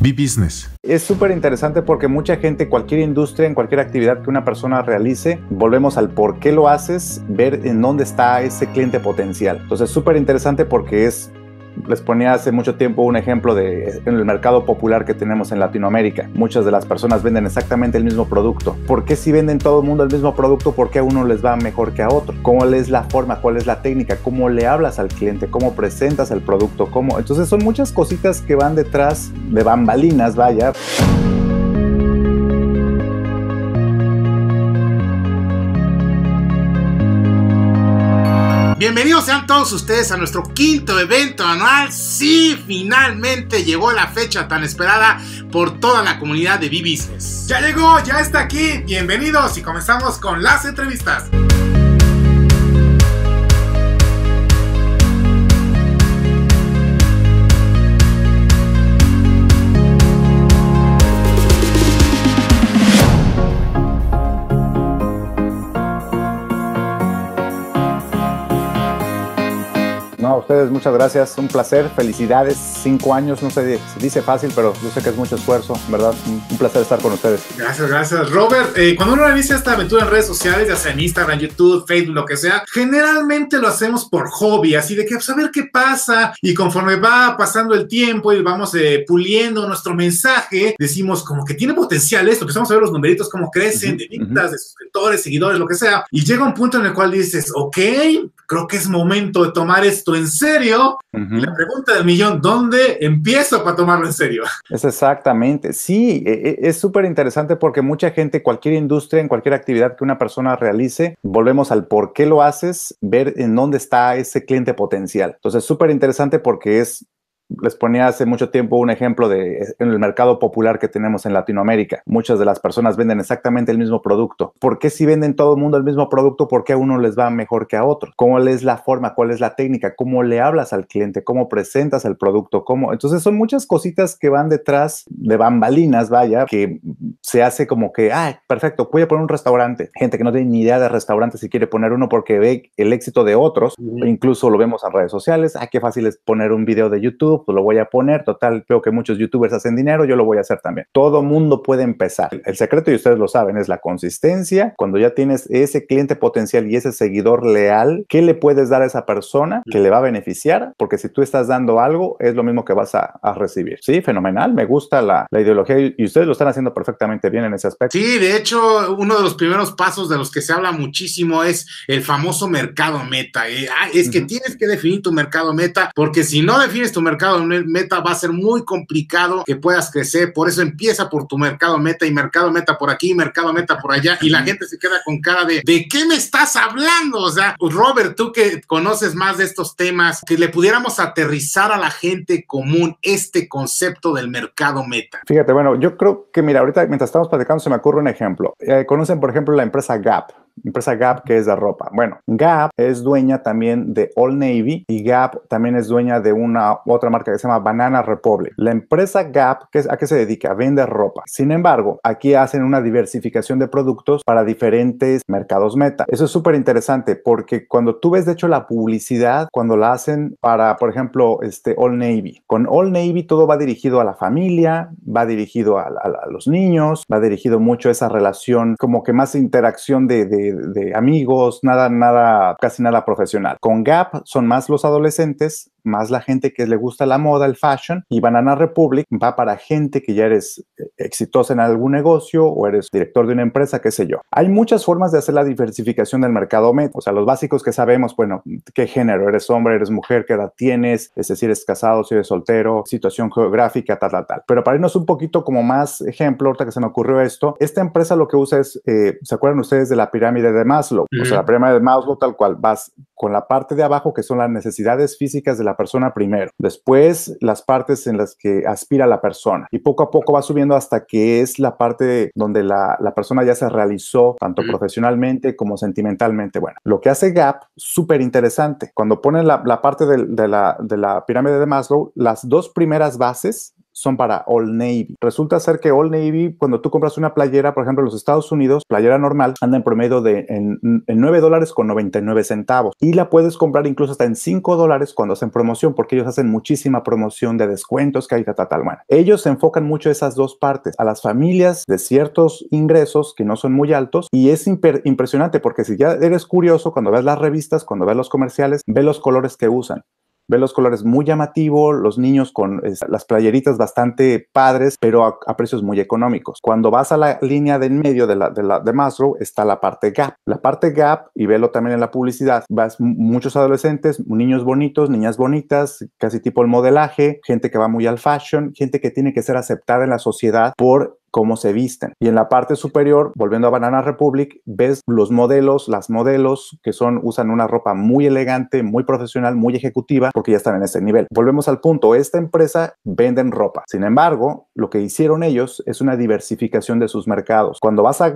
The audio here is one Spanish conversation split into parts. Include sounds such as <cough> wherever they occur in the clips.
B-Business? Es súper interesante porque mucha gente, cualquier industria, en cualquier actividad que una persona realice, volvemos al por qué lo haces, ver en dónde está ese cliente potencial. Entonces, súper interesante porque es les ponía hace mucho tiempo un ejemplo de en el mercado popular que tenemos en Latinoamérica. Muchas de las personas venden exactamente el mismo producto. ¿Por qué si venden todo el mundo el mismo producto, por qué a uno les va mejor que a otro? ¿Cómo es la forma? ¿Cuál es la técnica? ¿Cómo le hablas al cliente? ¿Cómo presentas el producto? ¿Cómo? Entonces son muchas cositas que van detrás de bambalinas, vaya. Bienvenidos sean todos ustedes a nuestro quinto evento anual. Sí, finalmente llegó la fecha tan esperada por toda la comunidad de B-Business. Ya llegó, ya está aquí. Bienvenidos y comenzamos con las entrevistas. muchas gracias. Un placer, felicidades. Cinco años, no sé, se dice fácil, pero yo sé que es mucho esfuerzo, ¿verdad? Un, placer estar con ustedes. Gracias, gracias. Robert, eh, cuando uno realiza esta aventura en redes sociales, ya sea en Instagram, YouTube, Facebook, lo que sea, generalmente lo hacemos por hobby, así de que saber pues, qué pasa. Y conforme va pasando el tiempo y vamos eh, puliendo nuestro mensaje, decimos como que tiene potencial esto, empezamos a ver los numeritos, cómo crecen, de vistas, de suscriptores, seguidores, lo que sea. Y llega un punto en el cual dices, ok, creo que es momento de tomar esto en serio? La pregunta del millón, ¿dónde empiezo para tomarlo en serio? <laughs> Es exactamente, sí, e, e, es súper interesante porque mucha gente, cualquier industria, en cualquier actividad que una persona realice, volvemos al por qué lo haces, ver en dónde está ese cliente potencial. Entonces, súper interesante porque es les ponía hace mucho tiempo un ejemplo de en el mercado popular que tenemos en Latinoamérica. Muchas de las personas venden exactamente el mismo producto. ¿Por qué si venden todo el mundo el mismo producto, por qué a uno les va mejor que a otro? ¿Cómo es la forma? ¿Cuál es la técnica? ¿Cómo le hablas al cliente? ¿Cómo presentas el producto? ¿Cómo? Entonces son muchas cositas que van detrás de bambalinas, vaya, que se hace como que, ah, perfecto, voy a poner un restaurante. Gente que no tiene ni idea de restaurante si quiere poner uno porque ve el éxito de otros. Incluso lo vemos en redes sociales. Ah, qué fácil es poner un video de YouTube pues, lo voy a poner, total, veo que muchos youtubers hacen dinero, yo lo voy a hacer también. Todo mundo puede empezar. El secreto, y ustedes lo saben, es la consistencia. Cuando ya tienes ese cliente potencial y ese seguidor leal, ¿qué le puedes dar a esa persona que le va a beneficiar? Porque si tú estás dando algo, es lo mismo que vas a, recibir. Sí, fenomenal, me gusta la, ideología y ustedes lo están haciendo perfectamente bien en ese aspecto. Sí, de hecho, uno de los primeros pasos de los que se habla muchísimo es el famoso mercado meta. Eh. Ah, es que tienes que definir tu mercado meta, porque si no defines tu mercado meta va a ser muy complicado que puedas crecer. Por eso empieza por tu mercado meta y mercado meta por aquí, mercado meta por allá. Y la gente se queda con cara de, ¿de qué me estás hablando? O sea, pues, Robert, tú que conoces más de estos temas, que le pudiéramos aterrizar a la gente común este concepto del mercado meta. Fíjate, bueno, yo creo que, mira, ahorita mientras estamos platicando se me ocurre un ejemplo. Eh, conocen, por ejemplo, la empresa Gap empresa Gap que es de ropa. Bueno, Gap es dueña también de All Navy y Gap también es dueña de una otra marca que se llama Banana Republic. La empresa Gap, ¿a qué se dedica? Vende ropa. Sin embargo, aquí hacen una diversificación de productos para diferentes mercados meta. Eso es súper interesante porque cuando tú ves, de hecho, la publicidad, cuando la hacen para, por ejemplo, este All Navy. Con All Navy todo va dirigido a la familia, va dirigido a, los niños, va dirigido mucho a esa relación, como que más interacción de, de de, amigos, nada, nada, casi nada profesional. Con Gap son más los adolescentes más la gente que le gusta la moda, el fashion, y Banana Republic va para gente que ya eres eh, exitosa en algún negocio o eres director de una empresa, qué sé yo. Hay muchas formas de hacer la diversificación del mercado o sea, los básicos que sabemos, bueno, qué género, eres hombre, eres mujer, qué edad tienes, es decir, eres casado, si eres soltero, situación geográfica, tal, tal, tal. Pero para irnos un poquito como más ejemplo, ahorita que se me ocurrió esto, esta empresa lo que usa es, eh, ¿se acuerdan ustedes de la pirámide de Maslow? O sea, la pirámide de Maslow tal cual, vas con la parte de abajo que son las necesidades físicas de la la persona primero, después las partes en las que aspira la persona y poco a poco va subiendo hasta que es la parte donde la, persona ya se realizó tanto profesionalmente como sentimentalmente. Bueno, lo que hace Gap, súper interesante, cuando pone la, parte de, la, de la pirámide de Maslow, las dos primeras bases son para All Navy. Resulta ser que All Navy, cuando tú compras una playera, por ejemplo, en los Estados Unidos, playera normal, anda en promedio de en, 9 dólares con 99 centavos y la puedes comprar incluso hasta en 5 dólares cuando hacen promoción, porque ellos hacen muchísima promoción de descuentos que hay, tal, bueno. Ellos se enfocan mucho esas dos partes, a las familias de ciertos ingresos que no son muy altos y es impresionante porque si ya eres curioso, cuando ves las revistas, cuando ves los comerciales, ve los colores que usan ve los colores muy llamativos, los niños con las playeritas bastante padres, pero a, precios muy económicos. Cuando vas a la línea de en medio de, la, de, la, de Maslow está la parte gap. La parte gap, y velo también en la publicidad, vas muchos adolescentes, niños bonitos, niñas bonitas, casi tipo el modelaje, gente que va muy al fashion, gente que tiene que ser aceptada en la sociedad por cómo se visten. Y en la parte superior, volviendo a Banana Republic, ves los modelos, las modelos que son usan una ropa muy elegante, muy profesional, muy ejecutiva, porque ya están en ese nivel. Volvemos al punto, esta empresa venden ropa. Sin embargo, lo que hicieron ellos es una diversificación de sus mercados. Cuando vas a,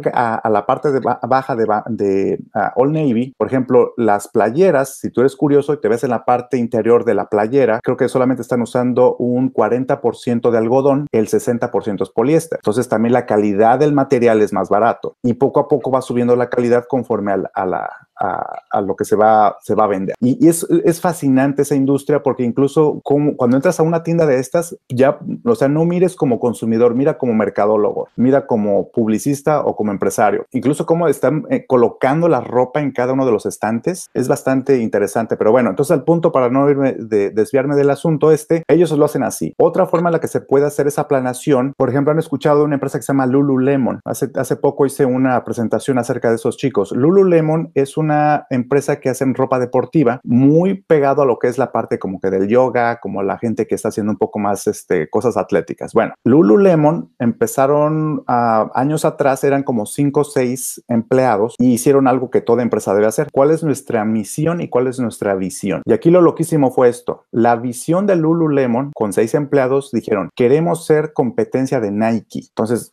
la parte de baja de, All Navy, por ejemplo, las playeras, si tú eres curioso y te ves en la parte interior de la playera, creo que solamente están usando un 40% de algodón, el 60% es poliéster. Entonces, también la calidad del material es más barato y poco a poco va subiendo la calidad conforme a la, a, lo que se va, se va a vender. Y, es, fascinante esa industria porque incluso como, cuando entras a una tienda de estas, ya, o sea, no mires como consumidor, mira como mercadólogo, mira como publicista o como empresario. Incluso cómo están eh, colocando la ropa en cada uno de los estantes es bastante interesante. Pero bueno, entonces al punto para no irme desviarme del asunto este, ellos lo hacen así. Otra forma en la que se puede hacer esa planación, por ejemplo, han escuchado una empresa que se llama Lululemon. Hace, hace poco hice una presentación acerca de esos chicos. Lululemon es un una empresa que hacen ropa deportiva, muy pegado a lo que es la parte como que del yoga, como la gente que está haciendo un poco más este, cosas atléticas. Bueno, Lululemon empezaron ah, años atrás, eran como cinco o seis empleados y hicieron algo que toda empresa debe hacer. ¿Cuál es nuestra misión y cuál es nuestra visión? Y aquí lo loquísimo fue esto. La visión de Lululemon con seis empleados dijeron, queremos ser competencia de Nike. Entonces,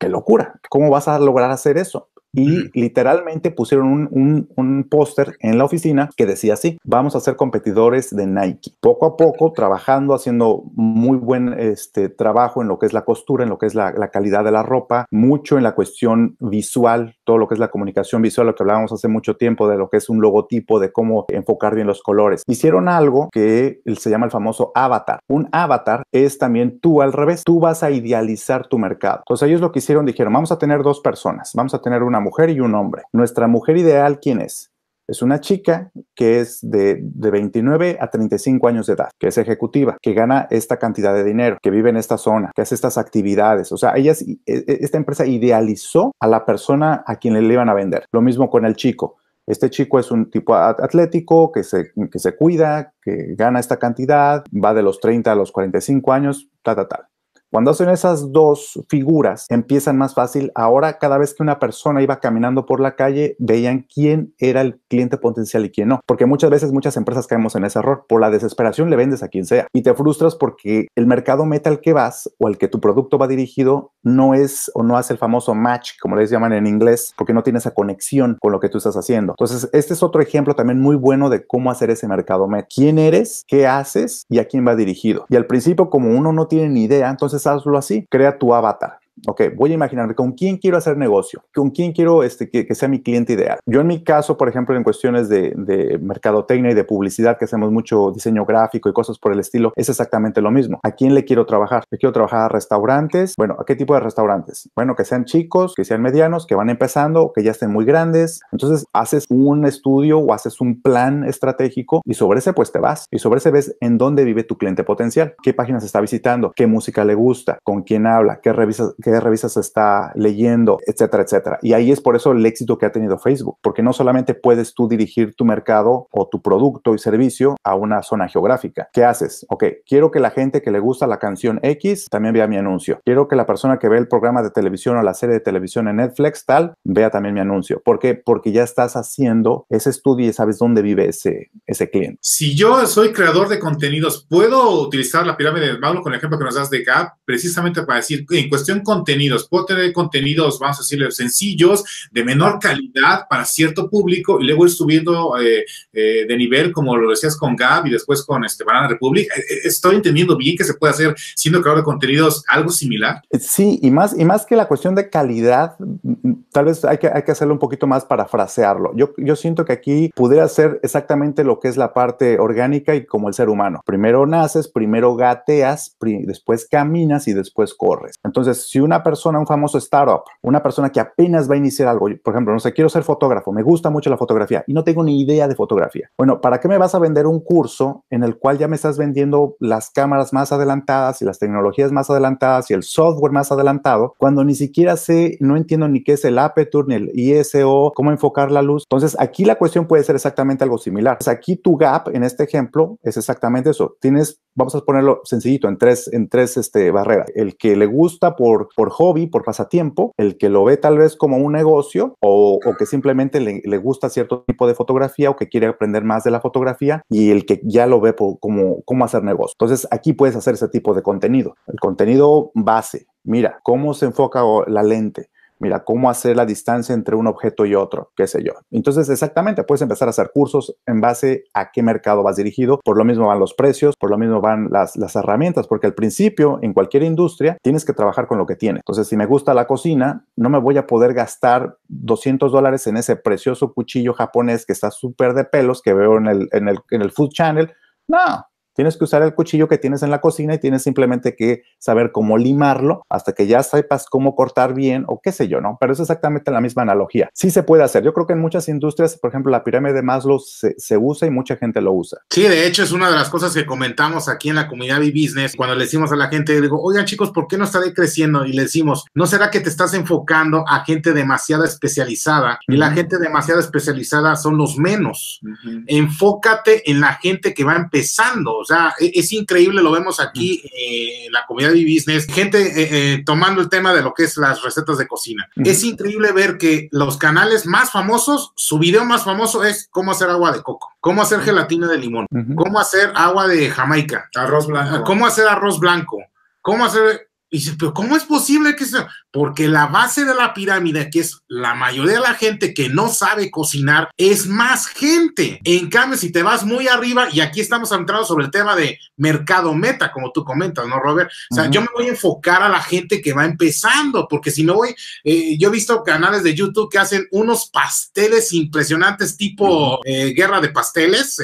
qué locura. ¿Cómo vas a lograr hacer eso? y literalmente pusieron un, un, póster en la oficina que decía así, vamos a ser competidores de Nike. Poco a poco, <laughs> trabajando, haciendo muy buen este, trabajo en lo que es la costura, en lo que es la, la calidad de la ropa, mucho en la cuestión visual, todo lo que es la comunicación visual, lo que hablábamos hace mucho tiempo de lo que es un logotipo, de cómo enfocar bien los colores. Hicieron algo que se llama el famoso avatar. Un avatar es también tú al revés, tú vas a idealizar tu mercado. Entonces ellos lo que hicieron, dijeron, vamos a tener dos personas, vamos a tener una mujer mujer y un hombre. Nuestra mujer ideal, ¿quién es? Es una chica que es de, 29 a 35 años de edad, que es ejecutiva, que gana esta cantidad de dinero, que vive en esta zona, que hace estas actividades. O sea, ellas, e, e, esta empresa idealizó a la persona a quien le iban a vender. Lo mismo con el chico. Este chico es un tipo atlético que se, que se cuida, que gana esta cantidad, va de los 30 a los 45 años, tal, tal, tal. Cuando hacen esas dos figuras, empiezan más fácil. Ahora, cada vez que una persona iba caminando por la calle, veían quién era el cliente potencial y quién no. Porque muchas veces muchas empresas caemos en ese error. Por la desesperación le vendes a quien sea y te frustras porque el mercado meta al que vas o al que tu producto va dirigido no es o no hace el famoso match, como les llaman en inglés, porque no tiene esa conexión con lo que tú estás haciendo. Entonces, este es otro ejemplo también muy bueno de cómo hacer ese mercado meta. ¿Quién eres? ¿Qué haces? ¿Y a quién va dirigido? Y al principio, como uno no tiene ni idea, entonces hazlo así, crea tu avatar ok, voy a imaginarme con quién quiero hacer negocio, con quién quiero este, que, sea mi cliente ideal. Yo en mi caso, por ejemplo, en cuestiones de, mercadotecnia y de publicidad, que hacemos mucho diseño gráfico y cosas por el estilo, es exactamente lo mismo. ¿A quién le quiero trabajar? ¿Le quiero trabajar a restaurantes? Bueno, ¿a qué tipo de restaurantes? Bueno, que sean chicos, que sean medianos, que van empezando, que ya estén muy grandes. Entonces, haces un estudio o haces un plan estratégico y sobre ese pues te vas. Y sobre ese ves en dónde vive tu cliente potencial, qué páginas está visitando, qué música le gusta, con quién habla, qué revisas, qué revistas está leyendo, etcétera, etcétera. Y ahí es por eso el éxito que ha tenido Facebook, porque no solamente puedes tú dirigir tu mercado o tu producto y servicio a una zona geográfica. ¿Qué haces? Ok, quiero que la gente que le gusta la canción X también vea mi anuncio. Quiero que la persona que ve el programa de televisión o la serie de televisión en Netflix, tal, vea también mi anuncio. ¿Por qué? Porque ya estás haciendo ese estudio y sabes dónde vive ese, ese cliente. Si yo soy creador de contenidos, ¿puedo utilizar la pirámide de malo con el ejemplo que nos das de acá precisamente para decir, en cuestión con contenidos. Puedo tener contenidos, vamos a decirle, sencillos, de menor calidad para cierto público y luego ir subiendo eh, eh, de nivel, como lo decías con Gab y después con este Banana Republic. Eh, estoy entendiendo bien que se puede hacer siendo creador de contenidos algo similar. Sí, y más, y más que la cuestión de calidad, mm, mm, tal vez hay que, hay que hacerlo un poquito más parafrasearlo. Yo, yo siento que aquí pudiera ser exactamente lo que es la parte orgánica y como el ser humano. Primero naces, primero gateas, después caminas y después corres. Entonces, si una persona, un famoso startup, una persona que apenas va a iniciar algo, por ejemplo, no sé, quiero ser fotógrafo, me gusta mucho la fotografía y no tengo ni idea de fotografía. Bueno, ¿para qué me vas a vender un curso en el cual ya me estás vendiendo las cámaras más adelantadas y las tecnologías más adelantadas y el software más adelantado cuando ni siquiera sé, no entiendo ni qué es el aperture ni el ISO, cómo enfocar la luz? Entonces, aquí la cuestión puede ser exactamente algo similar. aquí tu gap en este ejemplo es exactamente eso. Tienes, vamos a ponerlo sencillito, en tres, en tres este, barreras. El que le gusta por por, hobby, por pasatiempo, el que lo ve tal vez como un negocio o, que simplemente le, gusta cierto tipo de fotografía o que quiere aprender más de la fotografía y el que ya lo ve como hacer negocio. Entonces aquí puedes hacer ese tipo de contenido. El contenido base, mira, cómo se enfoca la lente, mira, cómo hacer la distancia entre un objeto y otro, qué sé yo. Entonces, exactamente, puedes empezar a hacer cursos en base a qué mercado vas dirigido, por lo mismo van los precios, por lo mismo van las, las herramientas, porque al principio, en cualquier industria, tienes que trabajar con lo que tienes. Entonces, si me gusta la cocina, no me voy a poder gastar 200 dólares en ese precioso cuchillo japonés que está súper de pelos que veo en el, en el, en el Food Channel. No, Tienes que usar el cuchillo que tienes en la cocina y tienes simplemente que saber cómo limarlo hasta que ya sepas cómo cortar bien o qué sé yo, ¿no? Pero es exactamente la misma analogía. Sí se puede hacer. Yo creo que en muchas industrias, por ejemplo, la pirámide de Maslow se, usa y mucha gente lo usa. Sí, de hecho es una de las cosas que comentamos aquí en la comunidad de business cuando le decimos a la gente, digo, oigan chicos, ¿por qué no está creciendo? Y le decimos, ¿no será que te estás enfocando a gente demasiado especializada? Y la gente demasiado especializada son los menos. Enfócate en la gente que va empezando sea, e, es, increíble, lo vemos aquí mm. eh, en la comunidad de business, gente eh, eh, tomando el tema de lo que es las recetas de cocina. Mm. Es increíble ver que los canales más famosos, su video más famoso es cómo hacer agua de coco, cómo hacer gelatina de limón, cómo hacer agua de Jamaica, arroz blanco, cómo hacer arroz blanco, cómo hacer y pero ¿cómo es posible que sea? Porque la base de la pirámide, que es la mayoría de la gente que no sabe cocinar, es más gente. En cambio, si te vas muy arriba, y aquí estamos entrando sobre el tema de mercado meta, como tú comentas, ¿no, Robert? O sea, yo me voy a enfocar a la gente que va empezando, porque si no voy, eh, yo he visto canales de YouTube que hacen unos pasteles impresionantes tipo eh, guerra de pasteles,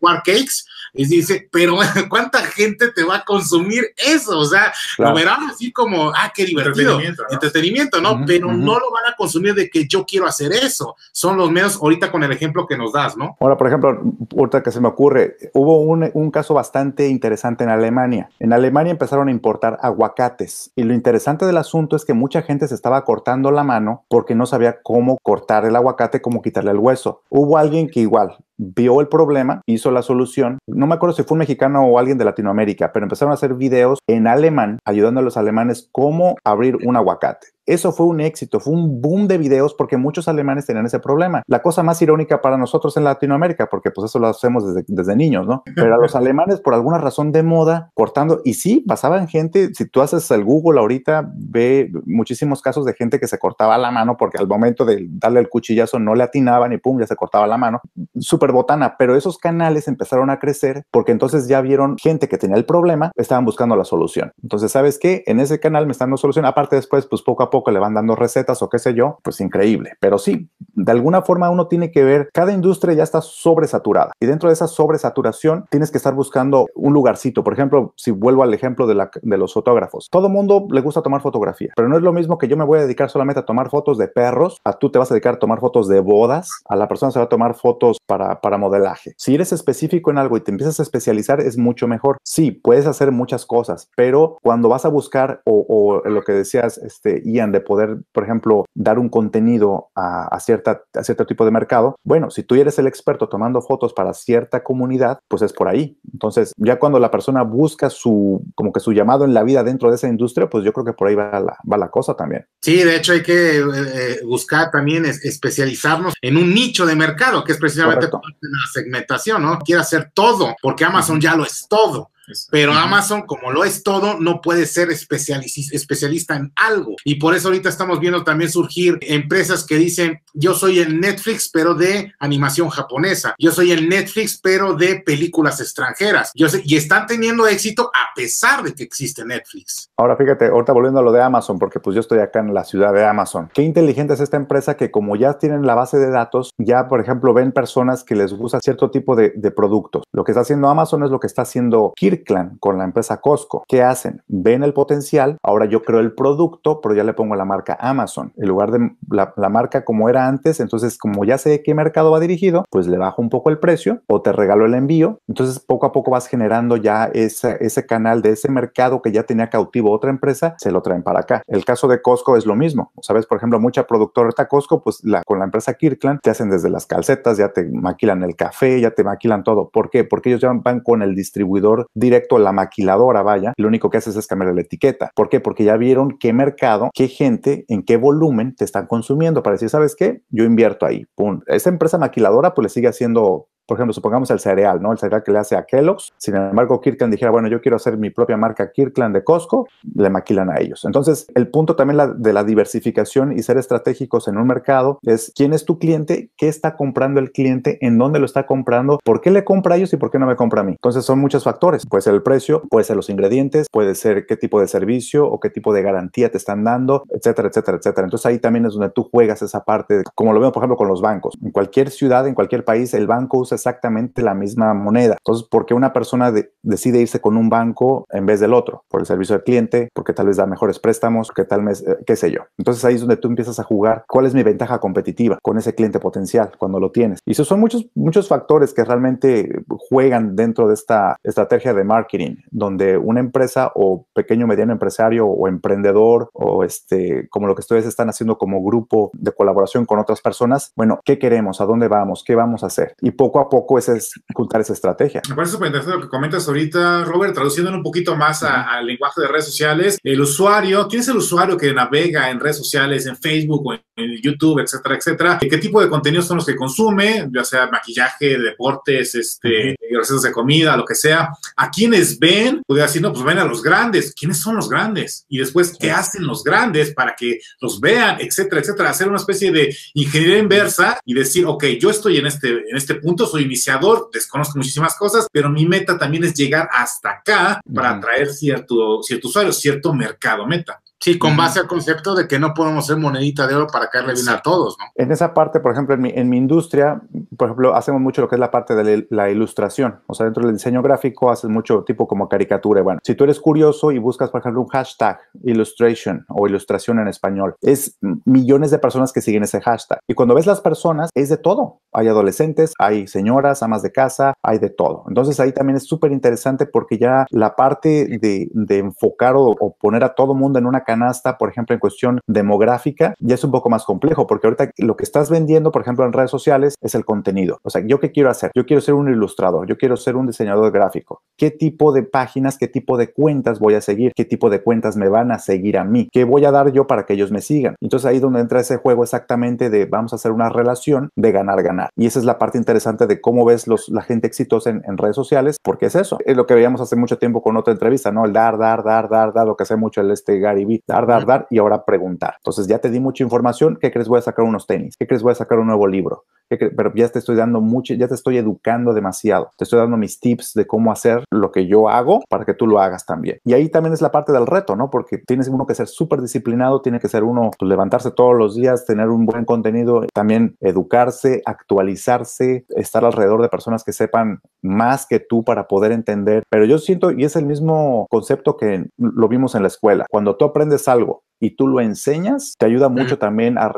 war eh, cakes y dice, pero <laughs> ¿cuánta gente te va a consumir eso? O sea, lo verán así como, ah, qué divertido, entretenimiento, ¿no? pero no lo van a consumir de que yo quiero hacer eso. Son los medios ahorita con el ejemplo que nos das, ¿no? Ahora, por ejemplo, otra que se me ocurre, hubo un, un caso bastante interesante en Alemania. En Alemania empezaron a importar aguacates y lo interesante del asunto es que mucha gente se estaba cortando la mano porque no sabía cómo cortar el aguacate, cómo quitarle el hueso. Hubo alguien que igual vio el problema, hizo la solución. No me acuerdo si fue un mexicano o alguien de Latinoamérica, pero empezaron a hacer videos en alemán ayudando a los alemanes cómo abrir un aguacate. Eso fue un éxito, fue un boom de videos porque muchos alemanes tenían ese problema. La cosa más irónica para nosotros en Latinoamérica, porque pues eso lo hacemos desde, niños, ¿no? <laughs> Pero los alemanes por alguna razón de moda cortando, y sí, pasaban gente, si tú haces el Google ahorita, ve muchísimos casos de gente que se cortaba la mano porque al momento de darle el cuchillazo no le atinaban y pum, ya se cortaba la mano. Súper botana, pero esos canales empezaron a crecer porque entonces ya vieron gente que tenía el problema, estaban buscando la solución. Entonces, ¿sabes qué? En ese canal me están dando solución. Aparte después, pues poco a poco le van dando recetas o qué sé yo, pues increíble. Pero sí, de alguna forma uno tiene que ver, cada industria ya está sobresaturada y dentro de esa sobresaturación tienes que estar buscando un lugarcito. Por ejemplo, si vuelvo al ejemplo de, la, de los fotógrafos, todo mundo le gusta tomar fotografía, pero no es lo mismo que yo me voy a dedicar solamente a tomar fotos de perros, a tú te vas a dedicar a tomar fotos de bodas, a la persona se va a tomar fotos para, para modelaje. Si eres específico en algo y te empiezas a especializar, es mucho mejor. Sí, puedes hacer muchas cosas, pero cuando vas a buscar o, lo que decías, este, Ian, de poder, por ejemplo, dar un contenido a, cierta, cierto tipo de mercado, bueno, si tú eres el experto tomando fotos para cierta comunidad, pues es por ahí. Entonces, ya cuando la persona busca su, como que su llamado en la vida dentro de esa industria, pues yo creo que por ahí va la, cosa también. Sí, de hecho hay que eh, eh, buscar también especializarnos en un nicho de mercado, que es precisamente la segmentación, ¿no? Quiere hacer todo, porque Amazon ya lo es todo. Pero Amazon, como lo es todo, no puede ser especialista en algo. Y por eso ahorita estamos viendo también surgir empresas que dicen, yo soy el Netflix, pero de animación japonesa. Yo soy el Netflix, pero de películas extranjeras. Yo y están teniendo éxito a pesar de que existe Netflix. Ahora fíjate, ahorita volviendo a lo de Amazon, porque pues yo estoy acá en la ciudad de Amazon. Qué inteligente es esta empresa que como ya tienen la base de datos, ya por ejemplo ven personas que les gusta cierto tipo de, de productos. Lo que está haciendo Amazon es lo que está haciendo Kirby Kirkland con la empresa Costco. ¿Qué hacen? Ven el potencial, ahora yo creo el producto, pero ya le pongo la marca Amazon. En lugar de la, marca como era antes, entonces como ya sé qué mercado va dirigido, pues le bajo un poco el precio o te regalo el envío. Entonces poco a poco vas generando ya ese, ese canal de ese mercado que ya tenía cautivo otra empresa, se lo traen para acá. El caso de Costco es lo mismo. Sabes, por ejemplo, mucha productora Costco, pues la, con la empresa Kirkland te hacen desde las calcetas, ya te maquilan el café, ya te maquilan todo. ¿Por qué? Porque ellos ya van con el distribuidor directo a la maquiladora, vaya, lo único que haces es cambiar la etiqueta. ¿Por qué? Porque ya vieron qué mercado, qué gente, en qué volumen te están consumiendo para decir, ¿sabes qué? Yo invierto ahí. Pum. Esa empresa maquiladora pues le sigue haciendo por ejemplo, supongamos el cereal, ¿no? El cereal que le hace a Kellogg's. Sin embargo, Kirkland dijera, bueno, yo quiero hacer mi propia marca Kirkland de Costco, le maquilan a ellos. Entonces, el punto también la, de la diversificación y ser estratégicos en un mercado es quién es tu cliente, qué está comprando el cliente, en dónde lo está comprando, por qué le compra a ellos y por qué no me compra a mí. Entonces, son muchos factores. Puede ser el precio, puede ser los ingredientes, puede ser qué tipo de servicio o qué tipo de garantía te están dando, etcétera, etcétera, etcétera. Entonces, ahí también es donde tú juegas esa parte, como lo vemos, por ejemplo, con los bancos. En cualquier ciudad, en cualquier país, el banco usa exactamente la misma moneda. Entonces, ¿por qué una persona decide irse con un banco en vez del otro? Por el servicio al cliente, porque tal vez da mejores préstamos, que tal vez, eh, qué sé yo. Entonces ahí es donde tú empiezas a jugar cuál es mi ventaja competitiva con ese cliente potencial cuando lo tienes. Y esos son muchos, muchos factores que realmente juegan dentro de esta estrategia de marketing, donde una empresa o pequeño, mediano empresario o emprendedor o este, como lo que ustedes están haciendo como grupo de colaboración con otras personas, bueno, ¿qué queremos? ¿A dónde vamos? ¿Qué vamos a hacer? Y poco a poco es, juntar esa estrategia. Me parece súper interesante lo que comentas ahorita, Robert, traduciéndolo un poquito más al lenguaje de redes sociales. El usuario, ¿quién es el usuario que navega en redes sociales, en Facebook o en en YouTube, etcétera, etcétera. ¿Qué tipo de contenidos son los que consume? Ya sea maquillaje, deportes, este, recetas de comida, lo que sea. ¿A quiénes ven? Podría decir, no, pues ven a los grandes. ¿Quiénes son los grandes? Y después, ¿qué hacen los grandes para que los vean, etcétera, etcétera? Hacer una especie de ingeniería inversa y decir, ok, yo estoy en este, en este punto, soy iniciador, desconozco muchísimas cosas, pero mi meta también es llegar hasta acá para atraer cierto, cierto usuario, cierto mercado meta. Sí, con base al concepto de que no podemos ser monedita de oro para caerle bien a todos, ¿no? En esa parte, por ejemplo, en mi, industria, por ejemplo, hacemos mucho lo que es la parte de la ilustración. O sea, dentro del diseño gráfico haces mucho tipo como caricatura. Bueno, si tú eres curioso y buscas, por ejemplo, un hashtag illustration o ilustración en español, es millones de personas que siguen ese hashtag. Y cuando ves las personas, es de todo. Hay adolescentes, hay señoras, amas de casa, hay de todo. Entonces ahí también es súper interesante porque ya la parte de, enfocar o, poner a todo mundo en una caricatura, hasta, por ejemplo, en cuestión demográfica, ya es un poco más complejo, porque ahorita lo que estás vendiendo, por ejemplo, en redes sociales, es el contenido. O sea, ¿yo qué quiero hacer? Yo quiero ser un ilustrador, yo quiero ser un diseñador gráfico. ¿Qué tipo de páginas, qué tipo de cuentas voy a seguir? ¿Qué tipo de cuentas me van a seguir a mí? ¿Qué voy a dar yo para que ellos me sigan? Entonces ahí es donde entra ese juego exactamente de vamos a hacer una relación de ganar-ganar. Y esa es la parte interesante de cómo ves los, la gente exitosa en, redes sociales, porque es eso. Es lo que veíamos hace mucho tiempo con otra entrevista, ¿no? El dar, dar, dar, dar, dar, lo que hace mucho el este Gary dar, dar, dar y ahora preguntar. Entonces ya te di mucha información, ¿qué crees voy a sacar unos tenis? ¿Qué crees voy a sacar un nuevo libro? Pero ya te estoy dando mucho, ya te estoy educando demasiado. Te estoy dando mis tips de cómo hacer lo que yo hago para que tú lo hagas también. Y ahí también es la parte del reto, ¿no? Porque tienes uno que ser súper disciplinado, tiene que ser uno pues, levantarse todos los días, tener un buen contenido, también educarse, actualizarse, estar alrededor de personas que sepan más que tú para poder entender. Pero yo siento, y es el mismo concepto que lo vimos en la escuela, cuando tú aprendes de algo y tú lo enseñas, te ayuda mucho también a,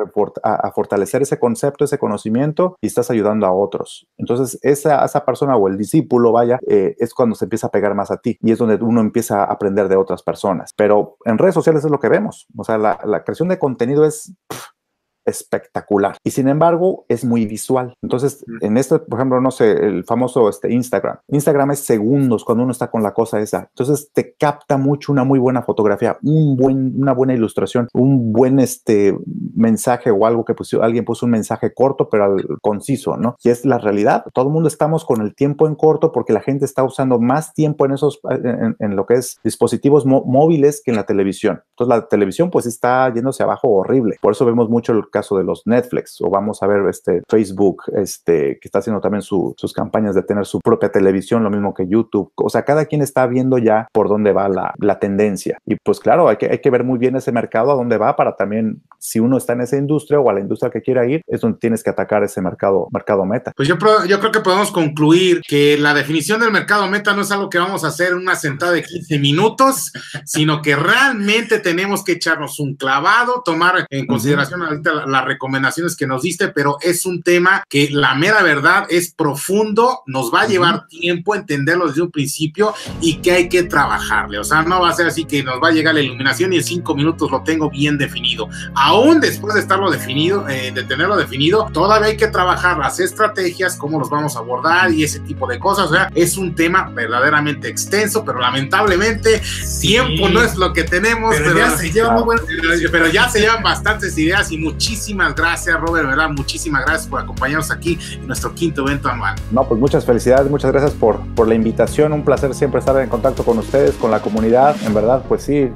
fortalecer ese concepto, ese conocimiento y estás ayudando a otros. Entonces, esa, esa persona o el discípulo, vaya, eh, es cuando se empieza a pegar más a ti y es donde uno empieza a aprender de otras personas. Pero en redes sociales es lo que vemos. O sea, la, creación de contenido es espectacular. Y sin embargo, es muy visual. Entonces, en este, por ejemplo, no sé, el famoso este Instagram. Instagram es segundos cuando uno está con la cosa esa. Entonces, te capta mucho una muy buena fotografía, un buen, una buena ilustración, un buen este, mensaje o algo que puso, alguien puso un mensaje corto, pero al, conciso, ¿no? Y es la realidad. Todo el mundo estamos con el tiempo en corto porque la gente está usando más tiempo en esos, en, en lo que es dispositivos móviles que en la televisión. Entonces, la televisión, pues, está yéndose abajo horrible. Por eso vemos mucho el caso de los Netflix, o vamos a ver este Facebook, este, que está haciendo también sus campañas de tener su propia televisión, lo mismo que YouTube. O sea, cada quien está viendo ya por dónde va la, tendencia. Y pues claro, hay que, hay que ver muy bien ese mercado a dónde va para también, si uno está en esa industria o a la industria que quiera ir, es donde tienes que atacar ese mercado, mercado meta. Pues yo, yo creo que podemos concluir que la definición del mercado meta no es algo que vamos a hacer en una sentada de 15 minutos, sino que realmente tenemos que echarnos un clavado, tomar en consideración ahorita las recomendaciones que nos diste, pero es un tema que la mera verdad es profundo, nos va a llevar tiempo entenderlo desde un principio y que hay que trabajarle. O sea, no va a ser así que nos va a llegar la iluminación y en cinco minutos lo tengo bien definido. Aún después de estarlo definido, eh, de tenerlo definido, todavía hay que trabajar las estrategias, cómo los vamos a abordar y ese tipo de cosas. O sea, es un tema verdaderamente extenso, pero lamentablemente tiempo no es lo que tenemos, pero, ya, se pero ya se llevan bastantes ideas y muchísimas muchísimas gracias, Robert, ¿verdad? Muchísimas gracias por acompañarnos aquí en nuestro quinto evento anual. No, pues muchas felicidades, muchas gracias por, por la invitación. Un placer siempre estar en contacto con ustedes, con la comunidad. En verdad, pues sí,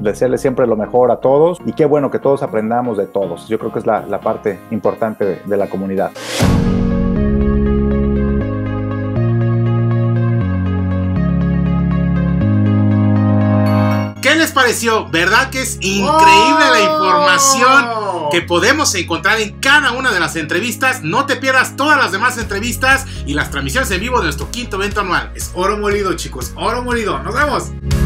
desearles siempre lo mejor a todos y qué bueno que todos aprendamos de todos. Yo creo que es la, parte importante de, la comunidad. ¿Qué les pareció? ¿Verdad que es increíble la información? Oh que podemos encontrar en cada una de las entrevistas. No te pierdas todas las demás entrevistas y las transmisiones en vivo de nuestro quinto evento anual. Es oro molido, chicos, oro molido. Nos vemos.